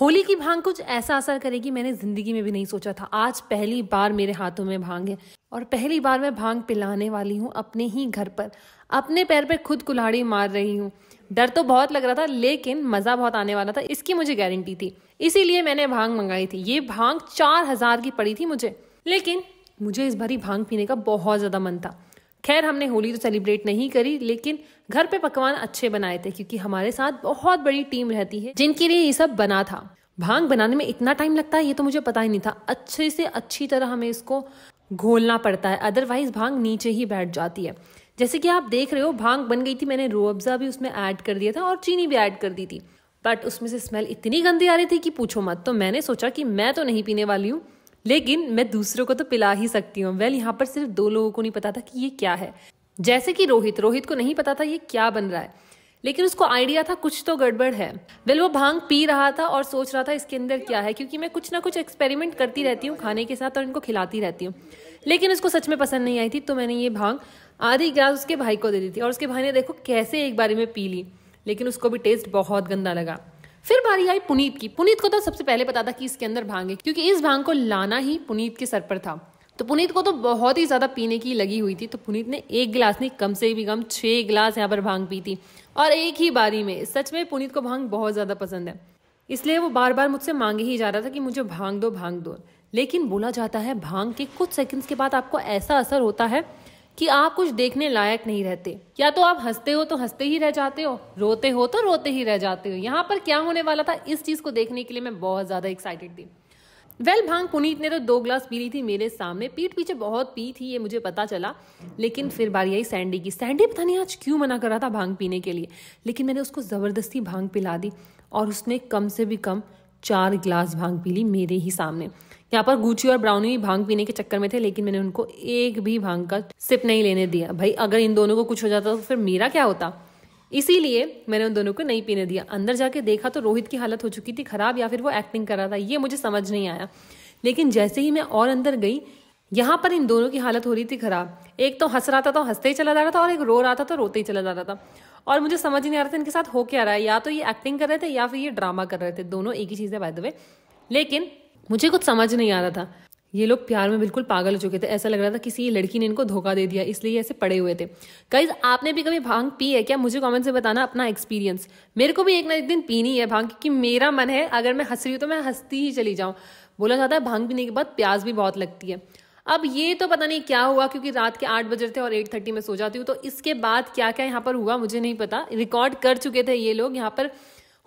होली की भांग कुछ ऐसा असर करेगी मैंने ज़िंदगी में भी नहीं सोचा था आज पहली बार मेरे हाथों में भांग है और पहली बार मैं भांग पिलाने वाली हूँ अपने ही घर पर अपने पैर पर खुद कुल्हाड़ी मार रही हूँ डर तो बहुत लग रहा था लेकिन मज़ा बहुत आने वाला था इसकी मुझे गारंटी थी इसीलिए मैंने भांग मंगाई थी ये भांग चार हज़ार की पड़ी थी मुझे लेकिन मुझे इस भरी भांग पीने का बहुत ज़्यादा मन था खैर हमने होली तो सेलिब्रेट नहीं करी लेकिन घर पे पकवान अच्छे बनाए थे क्योंकि हमारे साथ बहुत बड़ी टीम रहती है जिनके लिए ये सब बना था भांग बनाने में इतना टाइम लगता है ये तो मुझे पता ही नहीं था अच्छे से अच्छी तरह हमें इसको घोलना पड़ता है अदरवाइज भांग नीचे ही बैठ जाती है जैसे कि आप देख रहे हो भांग बन गई थी मैंने रोअब्जा भी उसमें ऐड कर दिया था और चीनी भी ऐड कर दी थी बट उसमें से स्मेल इतनी गंदी आ रही थी कि पूछो मत तो मैंने सोचा कि मैं तो नहीं पीने वाली हूँ लेकिन मैं दूसरों को तो पिला ही सकती हूँ वेल यहाँ पर सिर्फ दो लोगों को नहीं पता था कि ये क्या है जैसे कि रोहित रोहित को नहीं पता था ये क्या बन रहा है लेकिन उसको आइडिया था कुछ तो गड़बड़ है वेल वो भांग पी रहा था और सोच रहा था इसके अंदर क्या है क्योंकि मैं कुछ ना कुछ एक्सपेरिमेंट करती रहती हूँ खाने के साथ और इनको खिलाती रहती हूँ लेकिन उसको सच में पसंद नहीं आई थी तो मैंने ये भांग आधी गिलास उसके भाई को दे दी थी और उसके भाई ने देखो कैसे एक बारी में पी ली लेकिन उसको भी टेस्ट बहुत गंदा लगा फिर बारी आई पुनीत की पुनीत को तो सबसे पहले पता था कि इसके अंदर भांग है क्योंकि इस भांग को लाना ही पुनीत के सर पर था तो पुनीत को तो बहुत ही ज़्यादा पीने की लगी हुई थी तो पुनीत ने एक गिलास नहीं कम से भी कम छह गिलास यहाँ पर भांग पी थी और एक ही बारी में सच में पुनीत को भांग बहुत ज़्यादा पसंद है इसलिए वो बार बार मुझसे मांगे ही जा रहा था कि मुझे भांग दो भांग दो लेकिन बोला जाता है भांग के कुछ सेकंड्स के बाद आपको ऐसा असर होता है कि आप कुछ देखने लायक नहीं रहते या तो आप हंसते हो तो हंसते ही रह जाते हो रोते हो तो रोते ही रह जाते हो यहाँ पर क्या होने वाला था इस चीज़ को देखने के लिए मैं बहुत ज़्यादा एक्साइटेड थी वेल well, भांग पुनीत ने तो दो ग्लास पी ली थी मेरे सामने पीठ पीछे बहुत पी थी ये मुझे पता चला लेकिन फिर बारी आई सैंडी की सैंडी पता नहीं आज क्यों मना कर रहा था भांग पीने के लिए लेकिन मैंने उसको ज़बरदस्ती भांग पिला दी और उसने कम से भी कम चार गिलास भांग पी ली मेरे ही सामने यहाँ पर गुची और ब्राउनी भी भांग पीने के चक्कर में थे लेकिन मैंने उनको एक भी भांग का सिप नहीं लेने दिया भाई अगर इन दोनों को कुछ हो जाता तो फिर मेरा क्या होता इसीलिए मैंने उन दोनों को नहीं पीने दिया अंदर जाके देखा तो रोहित की हालत हो चुकी थी खराब या फिर वो एक्टिंग कर रहा था ये मुझे समझ नहीं आया लेकिन जैसे ही मैं और अंदर गई यहाँ पर इन दोनों की हालत हो रही थी खराब एक तो हंस रहा था तो हंसते ही चला जा रहा था और एक रो रहा था तो रोते ही चला जा रहा था और मुझे समझ नहीं आ रहा था इनके साथ हो क्या रहा है या तो ये एक्टिंग कर रहे थे या फिर ये ड्रामा कर रहे थे दोनों एक ही चीज़ है बाय द वे लेकिन मुझे कुछ समझ नहीं आ रहा था ये लोग प्यार में बिल्कुल पागल हो चुके थे ऐसा लग रहा था किसी लड़की ने इनको धोखा दे दिया इसलिए ऐसे पड़े हुए थे कई आपने भी कभी भांग पी है क्या मुझे कमेंट से बताना अपना एक्सपीरियंस मेरे को भी एक ना एक दिन पीनी है भांग क्योंकि मेरा मन है अगर मैं हंस रही हूँ तो मैं हंसती ही चली जाऊँ बोला जाता है भांग पीने के बाद प्याज भी बहुत लगती है अब ये तो पता नहीं क्या हुआ क्योंकि रात के आठ बजे थे और एट थर्टी में सो जाती हूँ तो इसके बाद क्या क्या यहाँ पर हुआ मुझे नहीं पता रिकॉर्ड कर चुके थे ये लोग यहाँ पर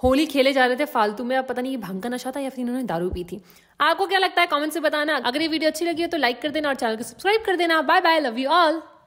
होली खेले जा रहे थे फालतू में अब पता नहीं ये भंग का नशा था या फिर इन्होंने दारू पी थी आपको क्या लगता है कमेंट से बताना अगर ये वीडियो अच्छी लगी है तो लाइक कर देना और चैनल को सब्सक्राइब कर देना bye bye love you all